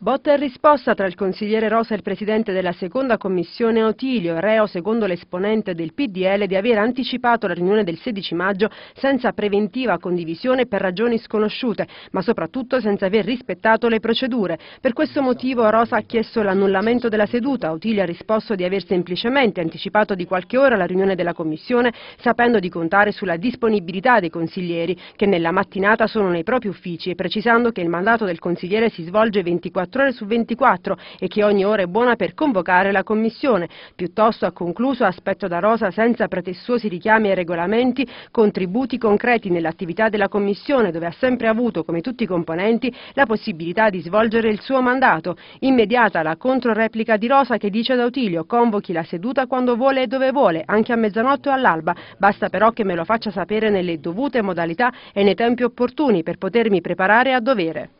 Botta e risposta tra il consigliere Rosa e il presidente della seconda commissione Otilio, reo secondo l'esponente del PDL di aver anticipato la riunione del 16 maggio senza preventiva condivisione per ragioni sconosciute, ma soprattutto senza aver rispettato le procedure. Per questo motivo Rosa ha chiesto l'annullamento della seduta, Otilio ha risposto di aver semplicemente anticipato di qualche ora la riunione della commissione, sapendo di contare sulla disponibilità dei consiglieri, che nella mattinata sono nei propri uffici e precisando che il mandato del consigliere si svolge 24 24 ore su 24 e che ogni ora è buona per convocare la Commissione. Piuttosto, ha concluso, aspetto da Rosa senza pretestuosi richiami ai regolamenti, contributi concreti nell'attività della Commissione, dove ha sempre avuto, come tutti i componenti, la possibilità di svolgere il suo mandato. Immediata la controreplica di Rosa che dice ad Autilio convochi la seduta quando vuole e dove vuole, anche a mezzanotte o all'alba, basta però che me lo faccia sapere nelle dovute modalità e nei tempi opportuni per potermi preparare a dovere.